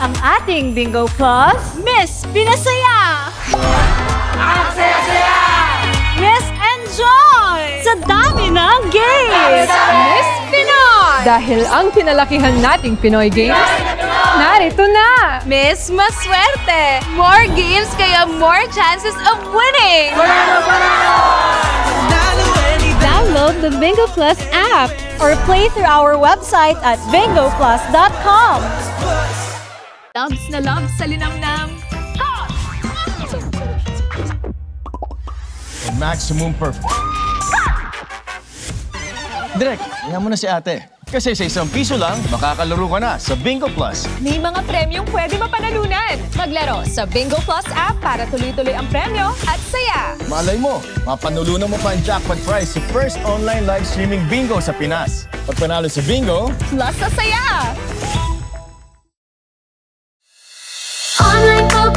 ang ating Bingo Plus, Miss Pinasaya! Ang saya-saya! Miss Enjoy! Sa dami ng games! Miss Pinoy! Dahil ang pinalakihan nating Pinoy Games, narito na! Miss Maswerte! More games kaya more chances of winning! Download the Bingo Plus app or play through our website at bingoplus.com. Loves na loves sa linamnam. Maximum perfect. Direk, hiyan mo na si ate. Kasi sa isang piso lang, makakalaro ka na sa Bingo Plus. May mga premyong pwede mapanalunan. Maglaro sa Bingo Plus app para tuloy-tuloy ang premyo at saya. Malay mo, mapanulunan mo pa ang jackpot prize sa first online live streaming bingo sa Pinas. Pag panalo sa bingo, plus sa saya!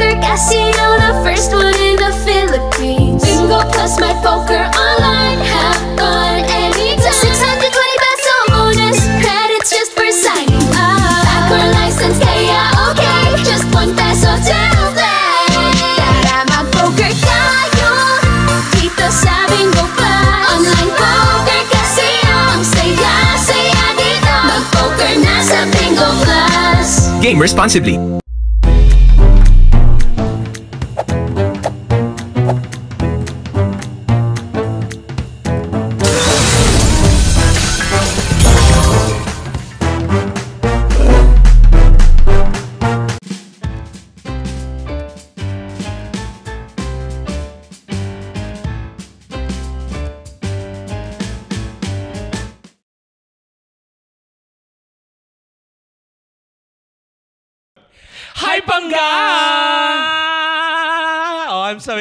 poker casino, the first one in the Philippines. Bingo plus my poker online, have fun anytime. 620 peso bonus credits just for signing up. Backer license, kaya okay, just one peso to play. Tara mag-poker tayo, dito sa Bingo Plus. Online poker casino, ang saya-saya dito. Mag-poker na Bingo Plus. Game responsibly.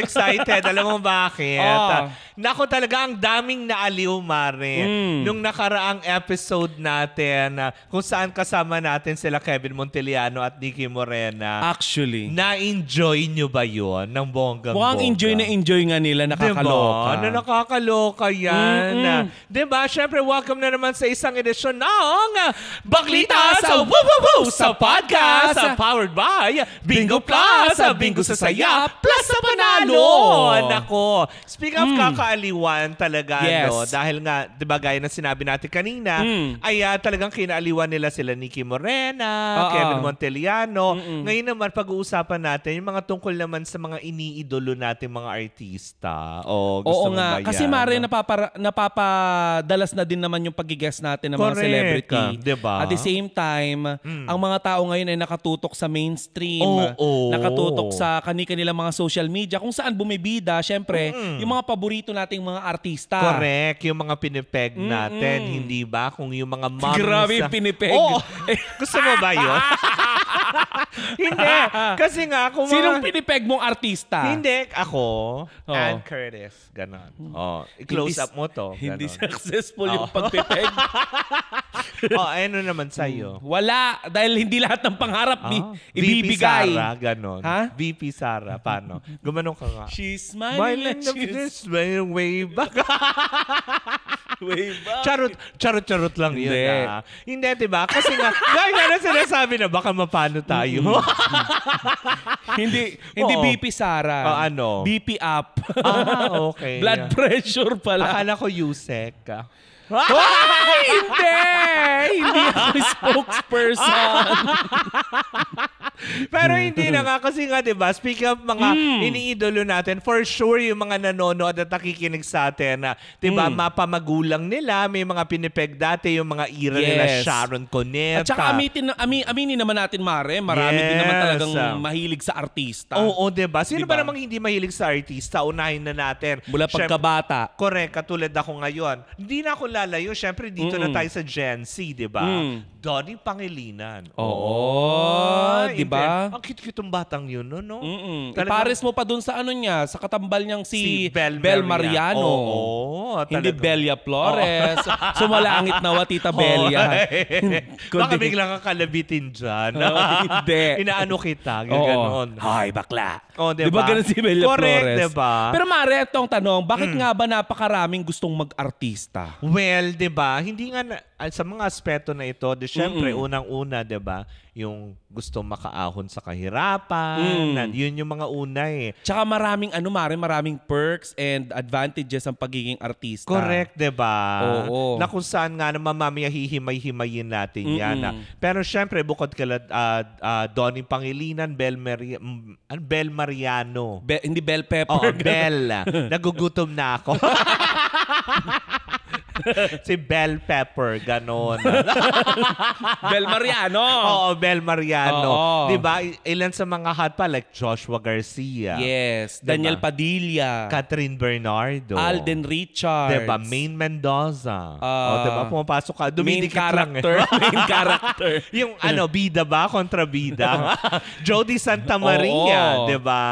excited. Alam mo bakit? Oh. Nako talaga, ang daming naaliw, Mare. Mm. Nung nakaraang episode natin, uh, kung saan kasama natin sila Kevin Monteliano at Nikki Morena. Actually. Na-enjoy nyo ba yon ng bonggang bongga? Mukhang enjoy na enjoy nga nila, diba? nakakaloka. Diba? Na nakakaloka yan. Mm-mm. Diba? Siyempre, welcome na naman sa isang edisyon ng Baklita sa Woo Woo Woo sa podcast sa ah, powered by Bingo Plus, Bingo sa Saya, Plus sa Panalo. Nako. Speak of mm. kaka kinaaliwan talaga, yes. no? Dahil nga, di ba, gaya na sinabi natin kanina, mm. ay uh, talagang kinaaliwan nila sila Nikki Morena, Uh-oh. Kevin Monteliano. Mm-mm. Ngayon naman, pag-uusapan natin yung mga tungkol naman sa mga iniidolo natin mga artista. O, gusto Oo nga. Ba yan? Kasi mare, napapara- napapadalas na din naman yung pag-guess natin ng Correct. mga celebrity. Diba? At the same time, mm. ang mga tao ngayon ay nakatutok sa mainstream. Oh, oh. Nakatutok sa kani-kanilang mga social media. Kung saan bumibida, syempre, mm. yung mga paborito gusto nating mga artista. Correct. Yung mga pinipeg natin, Mm-mm. hindi ba? Kung yung mga moms... Grabe sa... pinipeg. Oo. Oh, gusto mo ba yun? hindi. Kasi nga, kung mga... Sinong pinipeg mong artista? Hindi. Ako, oh. Ann Curtis. Ganon. Oh. close up mo to. Ganon. Hindi successful oh. yung pagpipeg. oh, ano naman sa'yo? Hmm. Wala. Dahil hindi lahat ng pangarap oh. ni ah, ibibigay. VP Sara, ganon. Ha? VP Sara, paano? Gumanong ka nga. She's smiling. Smiling the way back. Way back. Charot, charot, charot lang yun. Hindi. Ah. di ba? Diba? Kasi nga, dahil nga na sinasabi na baka mapano tayo. Mm-hmm. hindi, hindi Oo. BP Sara. Oh, ano? BP up. ah, okay. Blood pressure pala. Akala ko Yusek. Ay, hindi! Hindi ako spokesperson. Pero hmm. hindi na nga kasi nga, di ba, Speak up mga mm. iniidolo natin, for sure yung mga nanonood at nakikinig sa atin na, di ba, mm. mapamagulang nila, may mga pinipeg dati, yung mga era yes. nila, Sharon Cuneta. At saka amitin, ami, aminin naman natin, Mare, marami yes. din naman talagang ah. mahilig sa artista. Oo, di ba? Sino diba? ba namang hindi mahilig sa artista? Unahin na natin. Mula pagkabata. Correct, katulad ako ngayon. Hindi na ako lalayo, syempre dito mm. na tayo sa Gen Z, di ba? Mm. Donnie Pangilinan. Oo, oh, di ba? Diba? Ang cute-cute ng batang yun, no? no? Mm-mm. Talagang- Ipares mo pa dun sa ano niya, sa katambal niyang si, Si Bel Bel, Mariano. Oo, talaga. Hindi Belia Flores. Sumalangit na wa, Tita Belia. Baka Kundi- biglang kakalabitin dyan. Oo, hindi. Inaano kita, ganoon. gano'n. Hoy, bakla. Oh, diba? Diba ganun si Bella Correct, Flores? ba? Diba? Pero Mare, ito tanong, bakit hmm. nga ba napakaraming gustong mag-artista? Well, 'di ba? Hindi nga na- ah, sa mga aspeto na ito, di syempre unang-una, 'di ba? Yung gusto makaahon sa kahirapan, mm. na- yun yung mga una eh. Tsaka maraming ano Mare, maraming perks and advantages ang pagiging artista. Correct, 'di ba? Oo. Na kung saan nga naman mamaya hihimay-himayin natin 'yan. ah. Pero syempre bukod kala uh, ah, ah, Donnie Pangilinan, Bel Maria, mm, Bel Maria Mariano. Be- hindi bell pepper. Oo, bell. Nagugutom na ako. si Bell Pepper, ganon. Bel Mariano. Oo, Bel Mariano. Oo. Di ba? Ilan sa mga hot pa, like Joshua Garcia. Yes. Diba? Daniel Padilla. Catherine Bernardo. Alden Richards. Di ba? Maine Mendoza. Uh, ah. o, oh, di ba? Pumapasok ka. Dominic lang eh. main character. Yung ano, bida ba? Kontra bida. Jody Santa Maria. Di ba?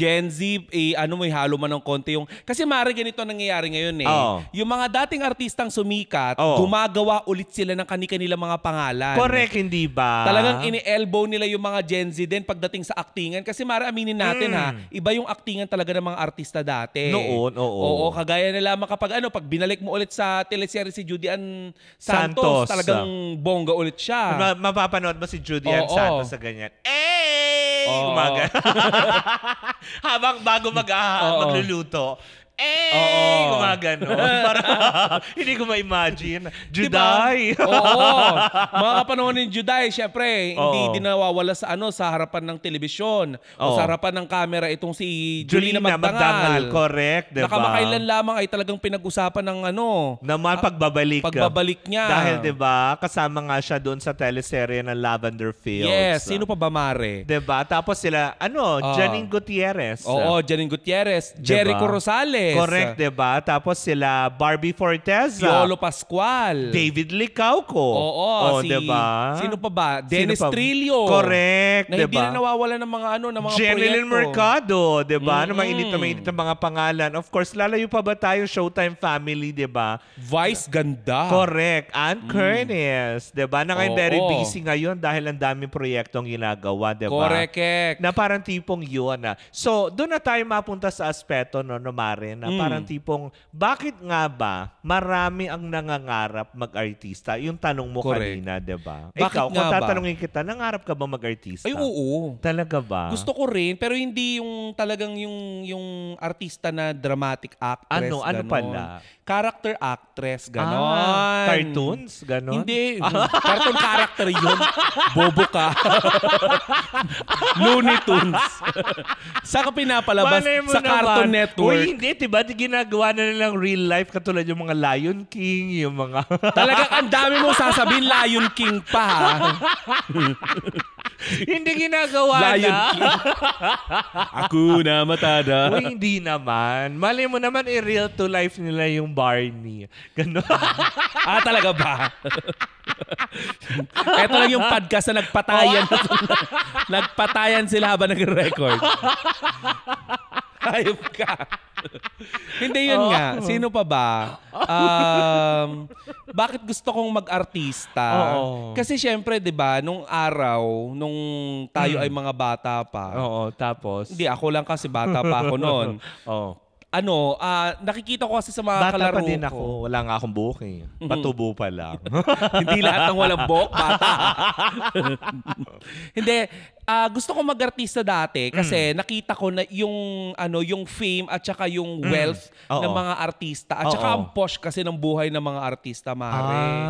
Gen Z, eh, ano mo, halo man ng konti yung... Kasi mara ganito nangyayari ngayon eh. Oh. Yung mga dating artista artistang sumikat, Oo. gumagawa ulit sila ng kani-kanila mga pangalan. Correct, hindi ba? Talagang ini-elbow nila yung mga Gen Z din pagdating sa aktingan. Kasi mara aminin natin Mm. ha, iba yung aktingan talaga ng mga artista dati. Noon, oo. Oo, kagaya nila makapag ano, pag binalik mo ulit sa teleserye si Judy Ann Santos, Santos. talagang bongga ulit siya. Ma- mapapanood mo si Judy Ann Oo. Santos sa ganyan. Eh! Oo. Umaga. Habang bago mag, ah, magluluto eh! oh. Gumagano. Para hindi ko ma-imagine. Juday. Diba? Oo. Mga kapanahon ni Juday, syempre, Oo. hindi dinawawala sa ano sa harapan ng telebisyon Oo. o sa harapan ng camera itong si Julina, Julina Magdangal. Magdangal. Correct, diba? Nakamakailan lamang ay talagang pinag-usapan ng ano. Naman ah, pagbabalik. Pagbabalik niya. Dahil 'di ba, kasama nga siya doon sa teleserye ng Lavender Fields. Yes, sino pa ba mare? 'Di ba? Tapos sila ano, Oo. Ah. Janine Gutierrez. Oo, Janine Gutierrez, Jericho Rosales. Corrales. Correct, di ba? Tapos sila Barbie Forteza. Ah, Piolo Pascual. David Licauco. Oo. Oh, si, diba? Sino pa ba? Dennis pa? Trillo. Correct, na diba? hindi na nawawala ng mga ano, ng mga Jenilyn Mercado, di ba? Mm-hmm. Na mainit na mainit ang mga pangalan. Of course, lalayo pa ba tayo Showtime family, di ba? Vice ganda. Correct. Ann mm. Curtis, di ba? Na ngayon, oh, very oh. busy ngayon dahil ang daming proyekto ang ginagawa, di ba? Correct. Na parang tipong yun. Ah. So, doon na tayo mapunta sa aspeto, no, no Marin, na mm. parang tipong, bakit nga ba marami ang nangangarap mag-artista? Yung tanong mo Correct. kanina, di ba? Bakit Ikaw, kung tatanungin ba? kita, nangarap ka ba mag-artista? Ay, oo. Talaga ba? Gusto ko rin, pero hindi yung talagang yung yung artista na dramatic actress. Ano, ano ganon. pala? character actress, ah, ganon. Ah, cartoons, ganon? Hindi. Ah. cartoon character yun. Bobo ka. Looney Tunes. sa ka pinapalabas? Sa Cartoon naman. Network. Uy, hindi. Diba ginagawa na nilang real life katulad yung mga Lion King, yung mga... Talaga, ang dami mong sasabihin Lion King pa. hindi ginagawa Lion na. Ako na matada. Uy, hindi naman. Mali mo naman, i-real eh, to life nila yung Barney. Ganun. ah, talaga ba? Ito lang yung podcast na nagpatayan. Oh. nagpatayan sila habang nag-record. Hayop ka. Hindi yun oh. nga. Sino pa ba? Um, bakit gusto kong mag-artista? Oh. Kasi syempre, 'di ba, nung araw, nung tayo hmm. ay mga bata pa. Oo, tapos. Hindi ako lang kasi bata pa ako noon. oh. Ano, uh, nakikita ko kasi sa mga bata kalaro ko. Bata pa din ako. Wala nga akong buhok eh. Patubo pa lang. Hindi lahat ng walang buhok, bata. Hindi, uh, gusto ko magartista dati kasi mm. nakita ko na yung ano yung fame at saka yung mm. wealth Oo. ng mga artista at saka ang posh kasi ng buhay ng mga artista mare.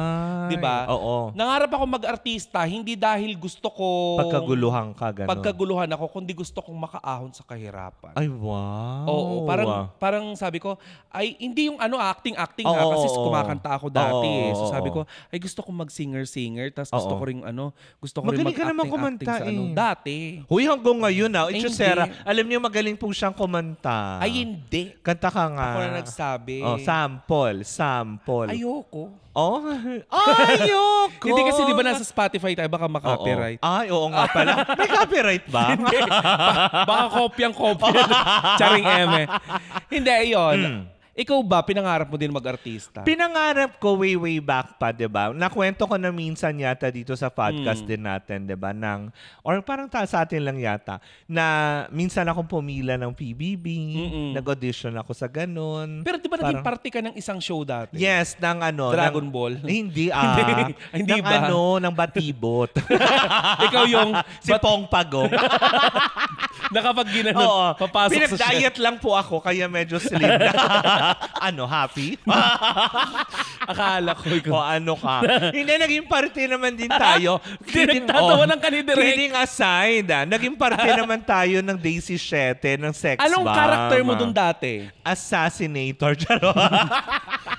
'Di ba? Oo. Nangarap ako mag-artista hindi dahil gusto ko pagkaguluhan ka ganun. Pagkaguluhan ako kundi gusto kong makaahon sa kahirapan. Ay wow. Oo, parang wow. parang sabi ko ay hindi yung ano acting acting Oo, ha, kasi Oo. kumakanta ako dati Oo, eh. So sabi ko ay gusto kong mag-singer singer tapos gusto Oo. ko ring ano gusto ko rin Magaling ka naman kumanta eh. ano dati. Huy, hanggang ngayon na. Ah. Ay, Chusera, alam niyo magaling po siyang kumanta. Ay, hindi. Kanta ka nga. Ako na nagsabi. Oh, sample, sample. Ayoko. Oh? Ayoko! hindi kasi di ba nasa Spotify tayo, baka makapiright. Oo. Ay, oo nga pala. May copyright ba? hindi. Ba- baka kopyang kopya. Charing eme. Eh. Hindi, yun. Mm. Ikaw ba, pinangarap mo din mag-artista? Pinangarap ko way, way back pa, di ba? Nakwento ko na minsan yata dito sa podcast mm. din natin, di ba? Nang, or parang ta sa atin lang yata, na minsan akong pumila ng PBB, Mm-mm. nag-audition ako sa ganun. Pero di ba parang, naging party ka ng isang show dati? Yes, ng ano. Dragon ng, Ball? Hindi ah. hindi ng ba? ano, ng batibot. Ikaw yung... si bat- Pong Pagong. Nakapag ginanon, papasok sa diet lang po ako, kaya medyo slim na. ano, happy? Akala ko. Ikaw. O ano ka? Hindi, naging party naman din tayo. kidding, Tatawa ng kanidirect. Kidding aside, ah, naging party naman tayo ng Daisy Shete, ng Sex Anong Bomb. karakter mo dun dati? Assassinator. Charo.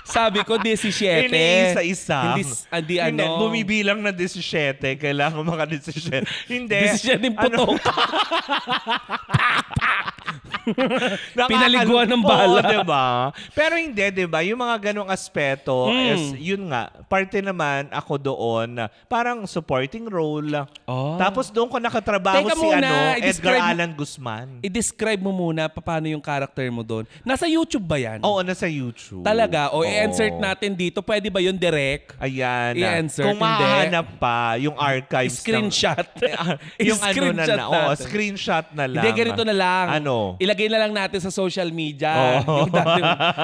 Sabi ko, 17. Iniisa-isa. Hindi, s- ah, hindi ano. Hindi, bumibilang na 17. Kailangan maka 17. Hindi. 17 yung ano? putok. Ano? Pinaliguan ng bala. Oo, diba? Pero hindi, diba? Yung mga ganong aspeto, mm. is, yun nga, parte naman ako doon, parang supporting role. Oh. Tapos doon ko nakatrabaho Teka si muna, ano, Edgar Allan Guzman. I-describe mo muna paano yung character mo doon. Nasa YouTube ba yan? Oo, nasa YouTube. Talaga? O oh. i-insert natin dito. Pwede ba yun direct? Ayan. I-insert. Kung mahanap pa yung archives. Screenshot. Ng, yung ano na, na, na. Oo, screenshot na lang. Hindi, ganito na lang. Ano? Ilagay na lang natin sa social media. Oo.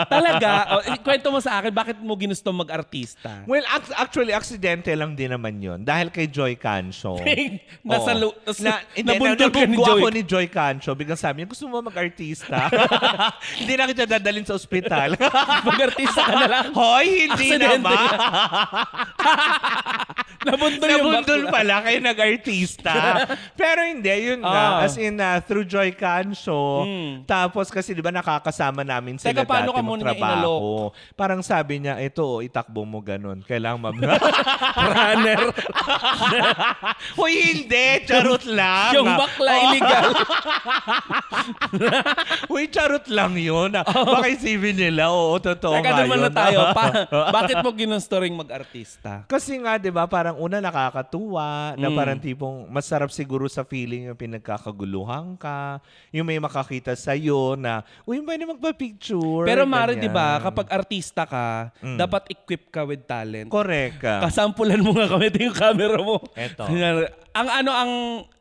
talaga, oh, kwento mo sa akin, bakit mo ginusto mag-artista? Well, ac- actually, aksidente lang din naman yun. Dahil kay Joy Cancio. nasa, lo- nasa na, hindi, nabundol ka ni Joy. ako ni Joy Cancio. Biglang sabi niya, gusto mo mag-artista? hindi na kita dadalin sa ospital. mag-artista ka na lang. Hoy, hindi Aksidente na ba? Nabundol, Nabundol pala kayo nag-artista. Pero hindi, yun nga. Ah. As in, uh, through Joy Cancio, ano. Mm. Tapos kasi 'di ba nakakasama namin sila Teka, paano dati ka trabaho. Parang sabi niya, "Ito, oh, itakbo mo ganun. Kailangan ma'am." Runner. Hoy, hindi, charot lang. Yung bakla illegal. Hoy, charot lang 'yun. Ah. Baka isipin nila, oo, totoo Teka, nga. Teka, na tayo. Pa- bakit mo ginustoring mag-artista? Kasi nga, 'di ba, parang una nakakatuwa mm. na parang tipong masarap siguro sa feeling yung pinagkakaguluhan ka, yung may makakita sa iyo na, uy, pwede magpa-picture. Pero mare di ba, kapag artista ka, mm. dapat equip ka with talent. Correct. Uh. Kasampulan mo nga kami yung camera mo. Eto. ang ano, ang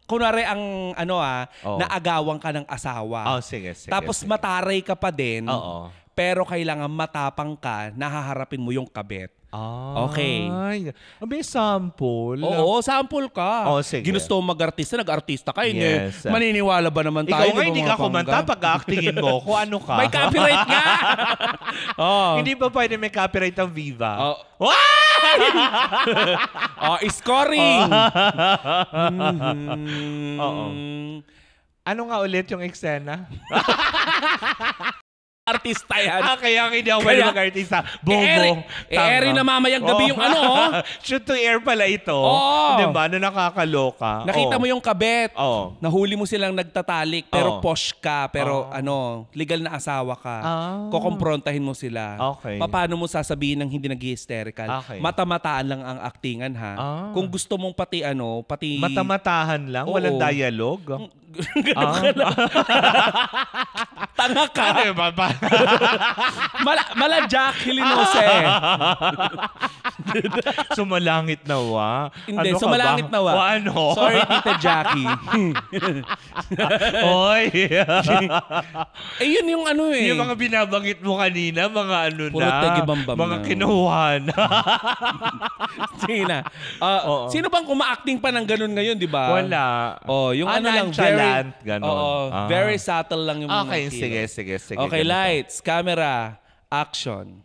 kunwari ang ano ah, oh. naagawan ka ng asawa. Oh, sige, sige. Tapos sige. mataray ka pa din. Oo. Pero kailangan matapang ka, nahaharapin mo yung kabet. Ah. Okay. Ay, may sample. Oo, sample ka. Oh, sige. Ginusto mo mag-artista, nag-artista ka. Hindi, eh, yes. maniniwala ba naman tayo? Ikaw nga, hindi ka kumanta pag-actingin mo kung ano ka. May copyright nga! oh. Hindi ba pwede may copyright ang Viva? Oh. Wow! oh, scoring! Oh. mm-hmm. Oo. Ano nga ulit yung eksena? artista yan. Ah, kaya hindi ako pwede mag-artista. Eh, Bobo. Eh, eri na mamayang gabi oh. yung ano, oh. Shoot to air pala ito. Oh. Di ba? Na nakakaloka. Nakita oh. mo yung kabet. Oh. Nahuli mo silang nagtatalik, pero oh. posh ka, pero oh. ano, legal na asawa ka. Oh. Ah. Kukomprontahin mo sila. Okay. Paano mo sasabihin ng hindi nag-hysterical? Okay. Matamatahan lang ang actingan, ha? Oh. Kung gusto mong pati ano, pati... Matamatahan lang? Oo. Walang dialogue? Mm, Ganun ah. ka lang. Tanga ka. Ano yung baba? mala, mala Jack Hilinose. sumalangit na wa. Hindi, ano sumalangit na wa. O ano? Sorry, Tita Jackie. Oy. eh, yun yung ano eh. Yung mga binabanggit mo kanina, mga ano Puro na. Mga na. kinuhan. Sige na. Uh, sino bang kumaakting pa ng ganun ngayon, di ba? Wala. Oh, yung ano, ano lang, very Nonchalant, very, ganun. Oo, ah. very subtle lang yung okay, mga Okay, sige, sige, sige. Okay, ganun. lights, camera, action.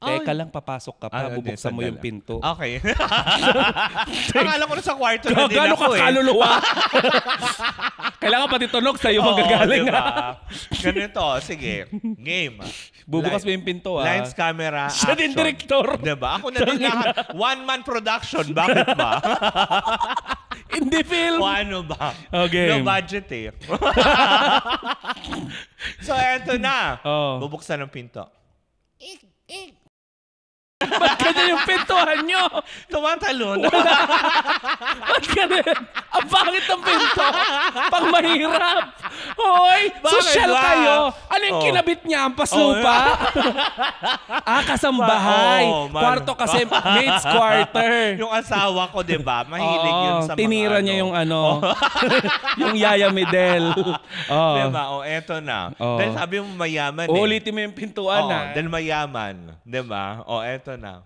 Teka Ay. lang, papasok ka pa. Ah, bubuksan mo yung lang. pinto. Okay. Akala ko na sa kwarto na din Gano'n ako ka eh. kaluluwa? Kailangan pati tunog sa'yo Oo, magagaling diba? ha. Ah. Ganun to. Sige. Game. Bubukas mo yung pinto ha. Ah. Lines, camera, Siya din action. director. Diba? Ako na din lahat. One-man production. Bakit ba? Hindi film. Ano ba? Okay. No budget eh. so, eto na. Oo. Oh. Bubuksan ng pinto. Ik, ik, Ba't ganyan yung pintuan nyo? Tumatalon. Ba't ganyan? Ang pangit ng pinto. Pang mahirap. Hoy, social ba? kayo. Ano yung oh. kinabit niya? Ang paslupa? Oh. ah, kasambahay. Oh, Kwarto kasi maid's quarter. yung asawa ko, di ba? Mahilig oh, yun sa tinira mga Tinira niya ano. yung ano. Oh. yung Yaya Medel. oh. Diba? O, oh, eto na. Oh. Dahil sabi mo mayaman oh, eh. Ulitin mo yung pintuan oh, ah. Dahil mayaman. Diba? O, oh, eto na.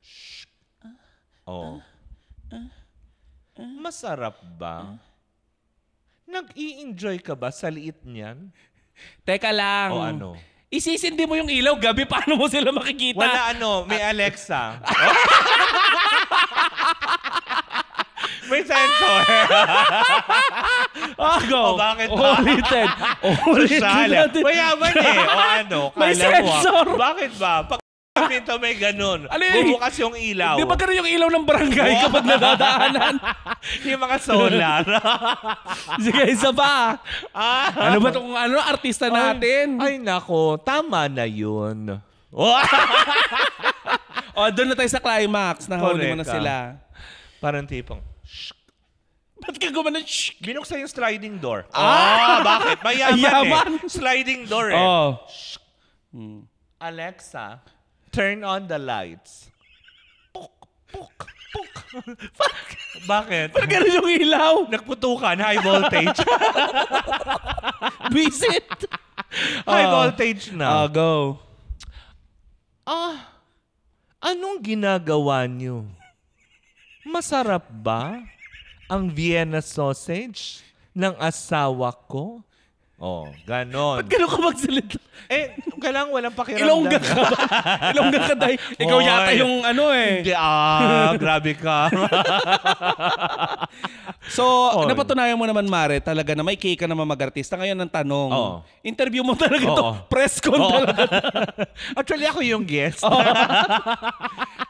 Shh. Oh. Masarap ba? Nag-i-enjoy ka ba sa liit niyan? Teka lang. O ano? Isisindi mo yung ilaw gabi, paano mo sila makikita? Wala ano, may Alexa. may sensor. Ah, go. O bakit ba? Ulitin. Ulitin Social. natin. Mayaman eh. O ano, May kala mo ah. Bakit ba? Pag pinto may ganun. Alin? Bubukas yung ilaw. Di ba ganun yung ilaw ng barangay oh. kapag nadadaanan? yung mga solar. Sige, isa pa. Ah. Ano ba itong ano, artista natin? Ay, ay nako, tama na yun. o, oh, doon na tayo sa climax. Nahuli mo na ah. sila. Parang tipong, shh, Ba't ka gumanon? Shh! Binuksan yung sliding door. Ah! ah bakit? Mayaman Ayaman. eh. Sliding door eh. Oh. Hmm. Alexa, turn on the lights. Puk, puk, puk. Bakit? Parang ganun yung ilaw. Nagputukan, high voltage. Visit. high uh, voltage na. Uh, go. Ah, anong ginagawa niyo? Masarap ba ang Vienna sausage ng asawa ko? Oh, ganon. Ba't ganun ka magsalita? Eh, kailangan walang pakiramdam. Ilongga ka ba? Ilongga ka dahil ikaw yata yung ano eh. Hindi, ah, grabe ka. so, Oy. napatunayan mo naman, Mare, talaga na may kika naman mag-artista. Ngayon ang tanong, Oo. interview mo talaga Oo. to. Press con Oo. talaga. Actually, ako yung guest.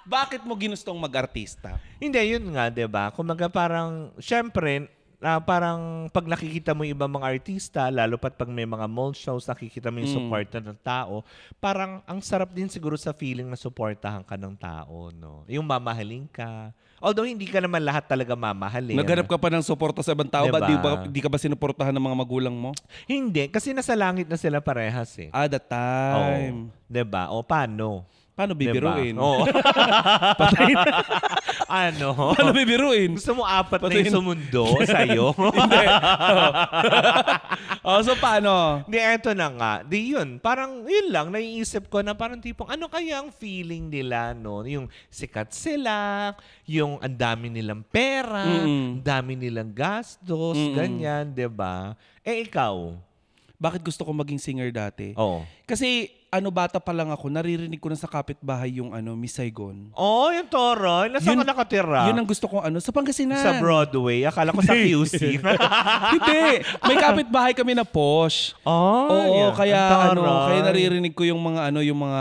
Bakit mo ginustong mag-artista? Hindi, yun nga, di ba? Kumaga parang, syempre, uh, parang pag nakikita mo yung ibang mga artista, lalo pat pag may mga mall shows, nakikita mo yung hmm. support na ng tao, parang ang sarap din siguro sa feeling na supportahan ka ng tao, no? Yung mamahalin ka. Although hindi ka naman lahat talaga mamahalin. Naghanap ka pa ng suporta sa ibang tao, diba? ba? Di, ba, di ka ba sinuportahan ng mga magulang mo? Hindi, kasi nasa langit na sila parehas eh. Ah, that time. Oo, diba? O paano? Paano bibiruin? Diba? Oo. Patayin. ano? Paano bibiruin? Gusto mo apat Patayin. na yung sumundo sa'yo? Hindi. oh, so paano? Hindi, eto na nga. Di yun. Parang yun lang, naiisip ko na parang tipong ano kaya ang feeling nila no? Yung sikat sila, yung ang dami nilang pera, mm-hmm. ang dami nilang gastos, mm-hmm. ganyan, 'di ba? Eh ikaw, bakit gusto ko maging singer dati? Oo. Kasi ano bata pa lang ako, naririnig ko na sa kapitbahay yung ano, Miss Saigon. Oh, yung Toro. Nasaan ka nakatira? Yun ang gusto kong ano, sa Pangasinan. Sa Broadway. Akala ko sa QC. Hindi. May kapitbahay kami na posh. Oh, Oo, yeah. kaya ano, kaya naririnig ko yung mga ano, yung mga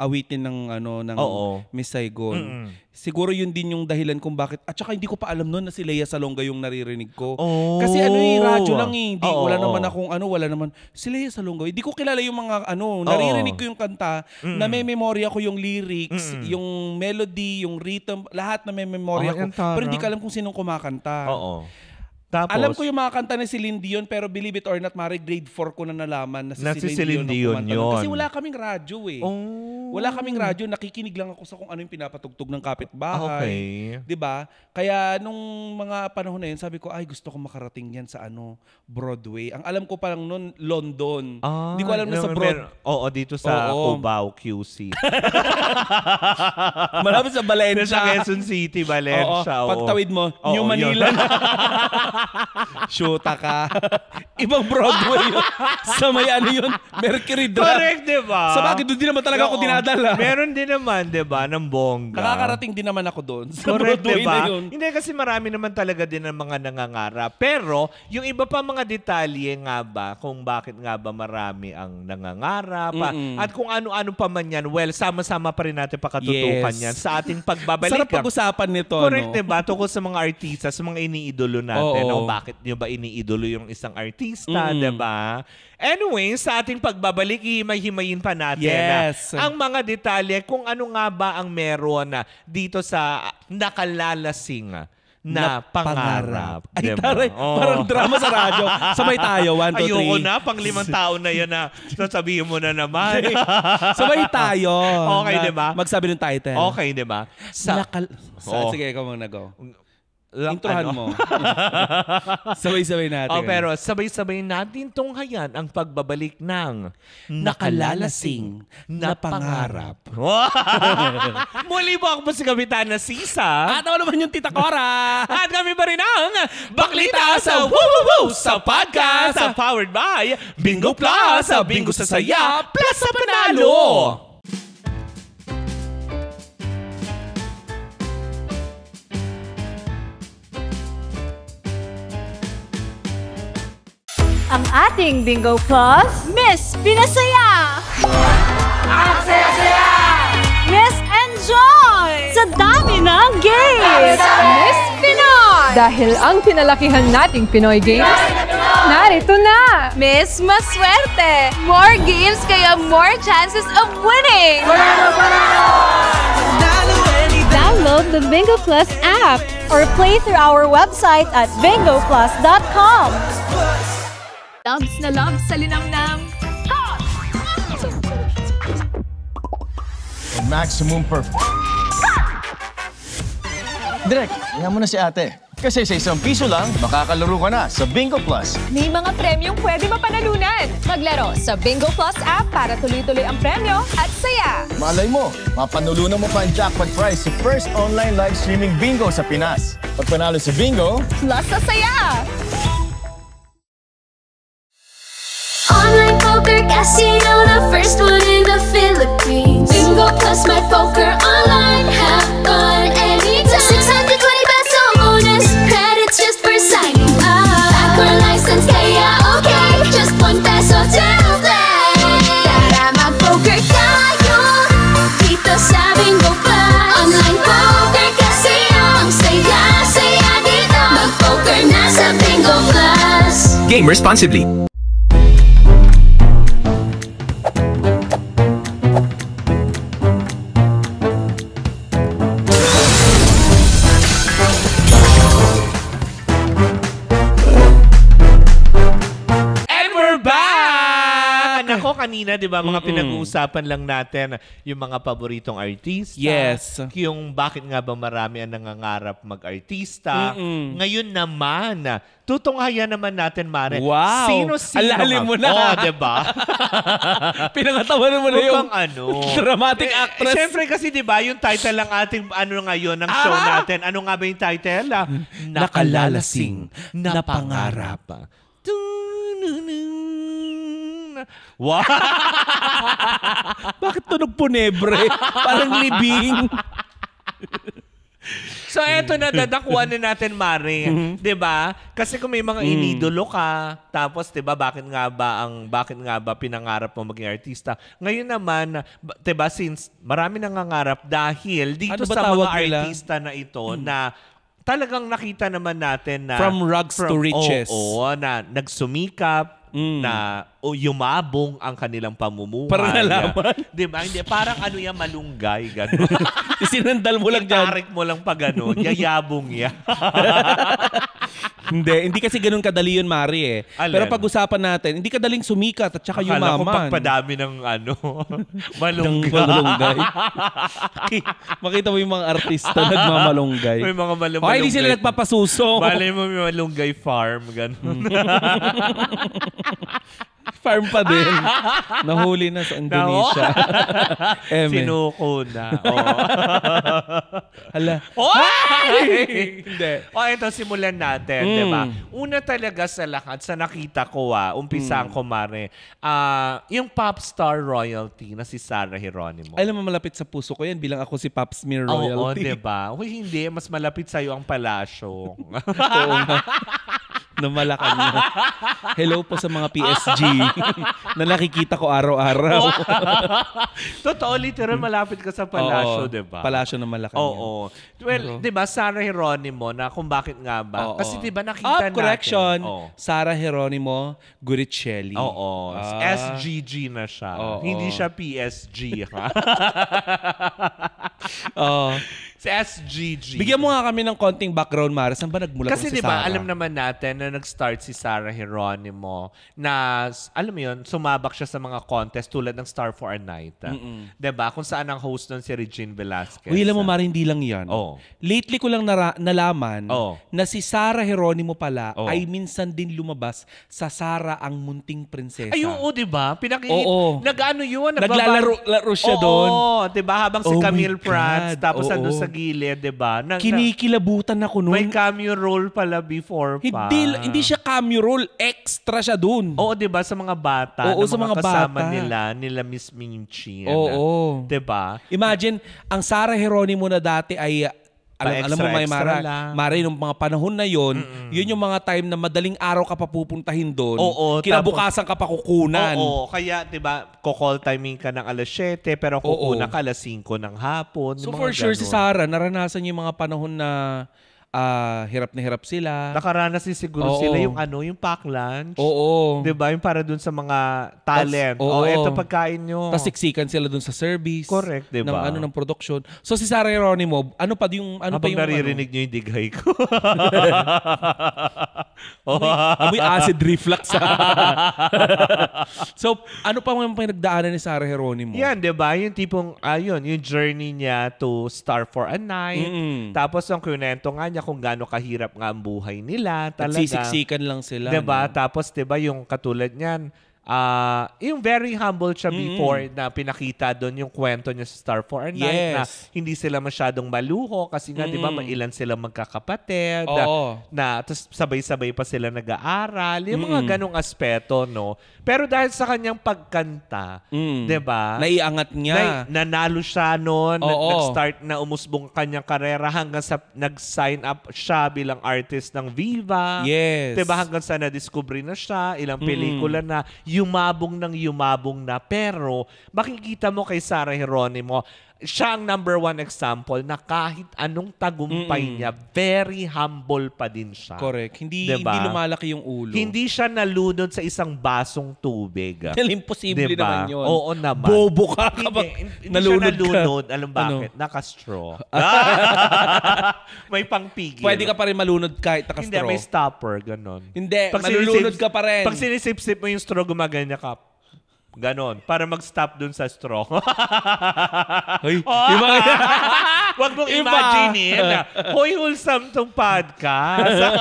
awitin ng ano ng Oo. Miss Saigon. Mm-mm. Siguro yun din yung dahilan kung bakit. At saka hindi ko pa alam noon na si Leia Salonga yung naririnig ko. Oh. Kasi ano eh, oh. radyo lang eh. Hindi, Oo. wala naman akong ano, wala naman. Si Leia Salonga, hindi ko kilala yung mga ano, naririnig narinig ko yung kanta, mm-hmm. name-memorya ko yung lyrics, mm-hmm. yung melody, yung rhythm, lahat na may memorya oh, ko. Pero hindi ko alam kung sinong kumakanta. Oo. Oh, oh. Tapos, Alam ko yung mga kanta ni Celine Dion, pero believe it or not, mari grade 4 ko na nalaman na si, na Celine, Celine Dion, Dion yun. Kasi wala kaming radyo eh. Oh. Wala kaming radyo, nakikinig lang ako sa kung ano yung pinapatugtog ng kapitbahay. Ah, okay. ba? Diba? Kaya nung mga panahon na yun, sabi ko, ay gusto kong makarating yan sa ano Broadway. Ang alam ko pa lang noon, London. Ah, Hindi ko alam na sa Broadway. Oo, oh, dito sa oo. Cubao, QC. Malapit sa Valencia. Sa Quezon City, Valencia. Oo, oo. Pagtawid mo, oo, New Manila. Shoota ka. Ibang Broadway yun. Sa may ano yun, Mercury Drive. Correct, di ba? Sa bakit doon din naman talaga Oo. ako dinadala. Meron din naman, di ba, ng bongga. Nakakarating din naman ako doon. Sa Correct, Broadway di na ba? yun. Hindi kasi marami naman talaga din ng mga nangangarap. Pero, yung iba pa mga detalye nga ba, kung bakit nga ba marami ang nangangarap, ah, at kung ano-ano pa man yan, well, sama-sama pa rin natin pakatutukan Yes. yan sa ating pagbabalik. Sarap pag-usapan nito. Correct, di ba? Tungkol sa mga artista, sa mga iniidolo natin. Oo tanong, bakit nyo ba iniidolo yung isang artista, mm. ba? Diba? Anyway, sa ating pagbabalik, himay-himayin pa natin ah, yes. na, ang mga detalye kung ano nga ba ang meron ah, dito sa nakalalasing ah, na, na pangarap. pangarap. Ay, diba? taray, oh. parang drama sa radyo. Sabay tayo, one, two, Ayoko three. Ayoko na, pang limang taon na yan na sasabihin mo na naman. Sabay tayo. Okay, di ba? Magsabi ng title. Okay, di ba? Sa, Nakal- sa, oh. Sige, ikaw muna go lang, Introhan ano. mo. Sabay-sabay natin. Oh, pero sabay-sabay natin tunghayan ang pagbabalik ng nakalalasing na, na pangarap. Muli po ako po si Kapitan na Sisa. At ako naman yung Tita Cora. At kami pa rin ang Baklita sa Woo Woo sa podcast sa powered by Bingo Plus sa Bingo sa Saya Plus sa Panalo. ang ating Bingo Plus, Miss Pinasaya! Ang saya-saya! Miss Enjoy! Sa dami ng games! Miss Pinoy! Dahil ang pinalakihan nating Pinoy Games, narito na! Miss Maswerte! More games kaya more chances of winning! Download the Bingo Plus app or play through our website at bingoplus.com. Loves na loves sa linamnam. Maximum performance. Direk, hiyan mo na si ate. Kasi sa isang piso lang, makakalaro ka na sa Bingo Plus. May mga premyong pwede mapanalunan. Maglaro sa Bingo Plus app para tuloy-tuloy ang premyo at saya. Malay mo, mapanulunan mo pa ang jackpot prize sa first online live streaming bingo sa Pinas. Pag panalo si Bingo, plus sa saya! like Cassiano, first one in the Philippines. Bingo plus my poker online, have fun anytime. 620 peso bonus credits just for signing up. Backer license kaya okay, just one peso till then. Tara mag-poker tayo, dito sa Bingo Plus. Online poker Casino, ang saya-saya dito. Mag-poker na sa Bingo Plus. Game responsibly. kanina, di ba, mga Mm-mm. pinag-uusapan lang natin yung mga paboritong artista. Yes. Yung bakit nga ba marami ang nangangarap mag-artista. Mm-mm. Ngayon naman, tutunghayan naman natin, Mare. Wow! Sino-sino? Alalim mo na. Oo, oh, di ba? Pinangatawan mo na yung ano. dramatic eh, actress. Eh, Siyempre kasi, di ba, yung title lang ating ano ngayon ng show ah! natin. Ano nga ba yung title? Ah, Nakalalasing na, na pangarap. Wow! Bakit tunog punebre? Parang libing. so eto na dadakuan na natin Mari, mm-hmm. 'di ba? Kasi kung may mga mm. inidolo ka, tapos 'di ba bakit nga ba ang bakit nga ba pinangarap mo maging artista? Ngayon naman, 'di ba diba, since marami nangangarap dahil dito ano sa mga nila? artista na ito mm. na talagang nakita naman natin na from rugs from, to riches. Oo, oh, oh, na nagsumikap, mm. na o oh, yumabong ang kanilang pamumuhay. Para nalaman. Di ba? Hindi, parang ano yan, malunggay. Ganun. Sinandal mo lang Itarik dyan. Itarik mo lang pa ganun. Yayabong yan. hindi, hindi kasi ganun kadali yun, Mari eh. Alin? Pero pag-usapan natin, hindi kadaling sumikat at saka Akala yumaman. Akala ko pagpadami ng ano, malunggay. malunggay. Makita mo yung mga artista nagmamalunggay. May mga malunggay. Okay, oh, hindi sila nagpapasuso. Malay mo may malunggay farm, ganun. Hmm. farm pa din. Nahuli na sa Indonesia. Eme. Sinuko na. Oh. Hala. Oy! Hindi. O, oh, ito, simulan natin, mm. di ba? Mm. Una talaga sa lahat, sa nakita ko, ah, umpisaan mm. ko, Mare, uh, ah, yung pop star royalty na si Sarah Geronimo. Alam mo, malapit sa puso ko yan bilang ako si pop smear royalty. Oo, oh, oh, di ba? Uy, hindi. Mas malapit sa'yo ang palasyo. Oo nga na Malacanang. Hello po sa mga PSG na nakikita ko araw-araw. Totoo, literal malapit ka sa palasyo, di ba? Palasyo ng Malacanang. Oo. Well, di ba, Sarah Heronimo na kung bakit nga ba? Oo. Kasi di ba nakita oh, natin. correction. Oo. Sarah Heronimo Guricelli. Oo. Ah. SGG na siya. Oo. Hindi siya PSG, ha? Oo. Si SGG. Bigyan mo nga kami ng konting background, Mara. Saan ba nagmula Kasi si diba, Sarah? Kasi alam naman natin na nag-start si Sarah Geronimo na, alam mo yun, sumabak siya sa mga contest tulad ng Star for a Night. Mm-mm. Diba? Kung saan ang host nun si Regine Velasquez. Uy, alam mo, Mara, hindi lang yan. Oh. Lately ko lang nara- nalaman oh. na si Sarah Geronimo pala oh. ay minsan din lumabas sa Sarah ang Munting Prinsesa. Ay, oo, diba? Pinaki- oo. Nag-ano yun? Naglalaro siya oo, doon. Oo, diba? Habang oh si Camille Prats, tapos oh, ano oh. sa gilid, di ba? Na, Kinikilabutan ako noon. May cameo role pala before pa. Hindi, hindi siya cameo role. Extra siya doon. Oo, di ba? Sa mga bata. Oo, sa mga, mga kasama nila, nila Miss Minchin. Oo. Di ba? Imagine, ang Sarah Heronimo na dati ay alam, alam mo may Mara, Mara nung mga panahon na yon, mm-hmm. yun yung mga time na madaling araw ka pa pupuntahin doon. Oo, kinabukasan tapos, ka pa kukunan. Oo, oo kaya 'di ba, ko-call timing ka ng alas 7 pero kukuna oo. ka alas 5 ng hapon. So for sure si Sarah naranasan yung mga panahon na uh, hirap na hirap sila. Nakaranas din siguro oo. sila yung ano, yung pack lunch. Oo. 'Di ba? Yung para dun sa mga talent. Tas, oo. Oh, eto pagkain nyo. Tapos siksikan sila dun sa service. Correct, 'di ba? Ng ano ng production. So si Sarah Geronimo, ano pa yung ano Habang pa yung ano? naririnig ano? niyo yung digay ko. Oh. Amoy, amoy acid reflux. Ah. so, ano pa mga pinagdaanan ni Sarah Heronimo? Yan, di ba? Yung tipong, ayun, yung journey niya to star for a night. Mm-mm. Tapos, yung kunento nga niya kung gaano kahirap nga ang buhay nila. Talaga. At sisiksikan lang sila. Di ba? No? Tapos, di ba, yung katulad niyan, Uh, yung very humble siya mm-hmm. before na pinakita doon yung kwento niya sa Star 4 and 9 yes. na hindi sila masyadong maluho kasi nga mm-hmm. 'di ba mm. mailan sila magkakapatid Oo. na, na tapos sabay-sabay pa sila nag-aaral yung mm-hmm. mga mm. ganong aspeto no pero dahil sa kanyang pagkanta mm-hmm. 'di ba naiangat niya na, nanalo siya noon Oo. nag-start na umusbong kanyang karera hanggang sa nag-sign up siya bilang artist ng Viva yes. 'di ba hanggang sa na-discover na siya ilang mm-hmm. pelikula na yumabong ng yumabong na. Pero makikita mo kay Sarah Heronimo, siya ang number one example na kahit anong tagumpay mm-hmm. niya, very humble pa din siya. Correct. Hindi, diba? hindi lumalaki yung ulo. Hindi siya nalunod sa isang basong tubig. imposible diba? naman yun. Oo naman. Bobo ka kapag hindi, hindi nalunod siya nalunod. Ka. Alam ano? bakit? Ano? Naka-straw. may pangpigil. Pwede ka pa rin malunod kahit naka-straw. Hindi, may stopper. Ganon. Hindi, pag malulunod ka pa rin. Pag sinisip-sip mo yung straw, gumaganya ka Ganon. Para mag-stop dun sa stroke. Hoy, oh, iba. Huwag mong imagine na, hoy, wholesome tong podcast.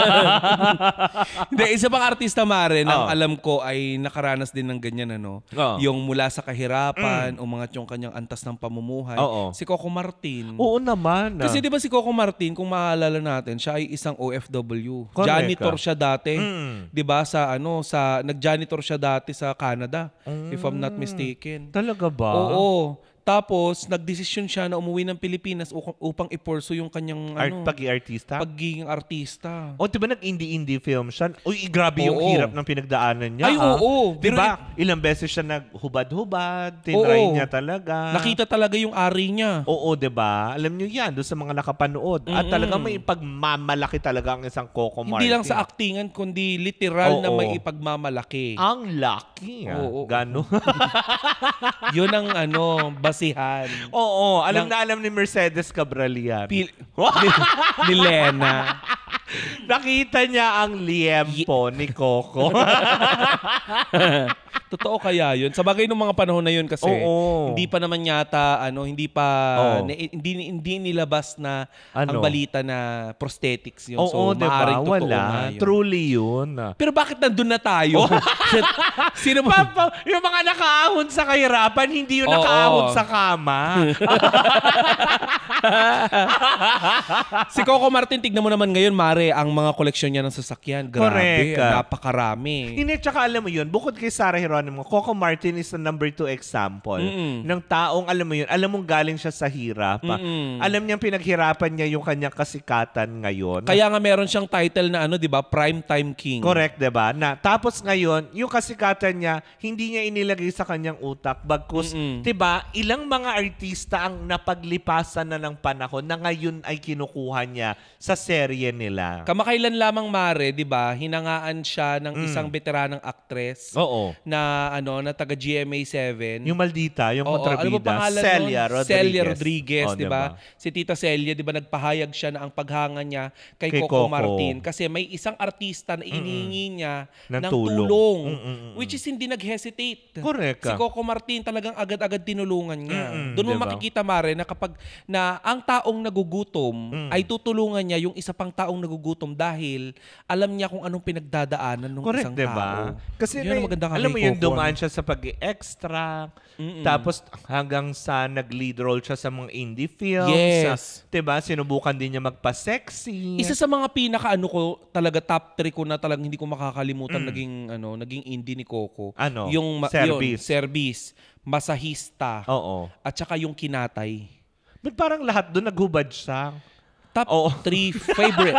Hindi, isa pang artista mare na oh. alam ko ay nakaranas din ng ganyan, ano? Oh. Yung mula sa kahirapan, mm. mga yung kanyang antas ng pamumuhay. Oh, oh. Si Coco Martin. Oo naman. Ah. Kasi di ba si Coco Martin, kung maalala natin, siya ay isang OFW. Correct. Janitor siya dati. Mm. Di ba? Sa ano, sa, nag-janitor siya dati sa Canada. Mm. If if I'm not mm. mistaken. Talaga ba? Oo. Tapos, nagdesisyon siya na umuwi ng Pilipinas upang iporso yung kanyang Art, ano, pagiging artista? Pagiging artista. O, oh, di ba nag-indie-indie film siya? Uy, grabe oo. yung hirap ng pinagdaanan niya. Ay, ah. oo. Di ba? Ilang beses siya naghubad-hubad, tinry oo. niya talaga. Nakita talaga yung ari niya. Oo, di ba? Alam niyo yan, doon sa mga nakapanood. Mm-hmm. At talaga may ipagmamalaki talaga ang isang Coco Martin. Hindi lang sa actingan, kundi literal oo, na may ipagmamalaki. Ang laki. Ah. Oo, oo. Gano. Yun ang ano, basihan. Oo, alam ng, na alam ni Mercedes Cabral yan. Pil- ni, ni Lena. Nakita niya ang liempo ni Coco. Totoo kaya yun? Sa bagay ng mga panahon na yun kasi, Oo. hindi pa naman yata, ano, hindi pa, na- hindi, hindi nilabas na ang ano? balita na prosthetics yun. so, Oo, so, diba? maaaring totoo Wala. nga yun. Truly yun. Ah. Pero bakit nandun na tayo? Sino mo? Papa, yung mga nakaahon sa kahirapan, hindi yung Oo. nakaahon sa kama. si Coco Martin, tignan mo naman ngayon, mare, ang mga koleksyon niya ng sasakyan, grabe, Correct. napakarami. Hindi, tsaka alam mo yun, bukod kay Sarah Geronimo, Coco Martin is the number two example Mm-mm. ng taong, alam mo yun, alam mong galing siya sa hirap. Ah. Mm-mm. Alam niyang pinaghirapan niya yung kanyang kasikatan ngayon. Kaya nga meron siyang title na ano, 'di ba? Primetime King. Correct, 'di ba? Na tapos ngayon, yung kasikatan niya hindi niya inilagay sa kanyang utak bagkus, 'di ba? Ilang mga artista ang napaglipasan na ng panahon na ngayon ay kinukuha niya sa serye nila nila. Kamakailan lamang Mare, 'di ba? Hinangaan siya ng mm. isang veteranang actress Oo. na ano, na taga GMA 7. Yung maldita, yung Oo, kontrabida. Ano ba Celia Rodriguez. Celia Rodriguez, oh, 'di diba? ba? Si Tita Celia, 'di ba, nagpahayag siya na ang paghanga niya kay, kay Coco, Coco Martin kasi may isang artista na inihingi niya ng, ng tulong, tulong which is hindi nag-hesitate. Correct. Si Coco Martin talagang agad-agad tinulungan niya. Mm-mm. Doon diba? mo makikita Mare na kapag na ang taong nagugutom mm. ay tutulungan niya yung isa pang taong sobrang nagugutom dahil alam niya kung anong pinagdadaanan ng Correct, isang diba? tao. Kasi yun may, magandang alam mo yung dumaan siya sa pag-extra, Mm-mm. tapos hanggang sa nag-lead role siya sa mga indie films. Yes. Sa, diba? Sinubukan din niya magpa-sexy. Isa sa mga pinaka-ano ko, talaga top 3 ko na talagang hindi ko makakalimutan mm. naging, ano, naging indie ni Coco. Ano? Yung, service. Yun, service. Masahista. Oo. At saka yung kinatay. But parang lahat doon naghubad siya. Top 3 oh. favorite.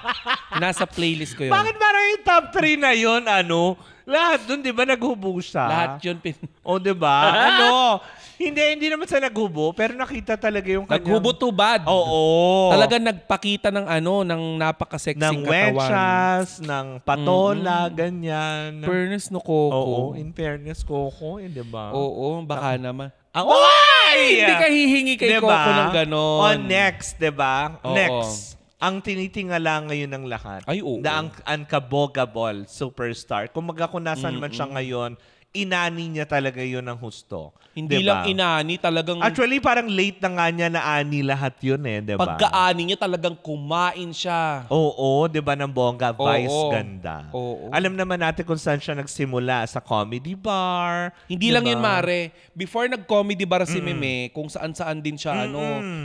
Nasa playlist ko yun. Bakit ba yung top 3 na yun, ano? Lahat dun, di ba, naghubo siya? Lahat yun. Pin- o, oh, di ba? ano? Hindi, hindi naman sa naghubo, pero nakita talaga yung kanyang... Naghubo too bad. Oo. Oh, Talaga nagpakita ng ano, ng napaka-sexy katawan. Ng wenchas, ng patola, mm-hmm. ganyan. Fairness no Coco. Oo, in fairness Coco, eh, di ba? Oo, baka Tam- naman. Ang... Oh! hindi ka hihingi kay diba? Coco ng ganon. On oh, next, di ba? Next. Ang tinitingala ngayon ng lahat. Ay, oo. The un- uncabogable superstar. Kung maga kung nasan mm-hmm. man siya mm. ngayon, inani niya talaga yon ng husto. Hindi diba? lang inani, talagang... Actually, parang late na nga niya na ani lahat yun eh, di ba? Pagkaani niya, talagang kumain siya. Oo, di ba, ng bongga? Vice oo. ganda. Oo. Alam naman natin kung saan siya nagsimula, sa comedy bar. Hindi diba? lang yun, Mare. Before nag-comedy bar si mm. Meme, kung saan-saan din siya, mm. ano,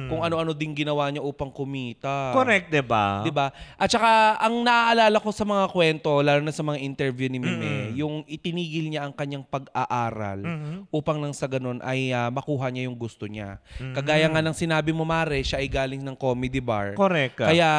kung ano-ano din ginawa niya upang kumita. Correct, di ba? Di ba? At saka, ang naaalala ko sa mga kwento, lalo na sa mga interview ni Meme, mm. yung itinigil niya ang kanyang kanyang pag-aaral mm-hmm. upang nang sa ganun ay uh, makuha niya yung gusto niya. Mm-hmm. Kagaya nga ng sinabi mo Mare, siya ay galing ng comedy bar. Correct. Ah. Kaya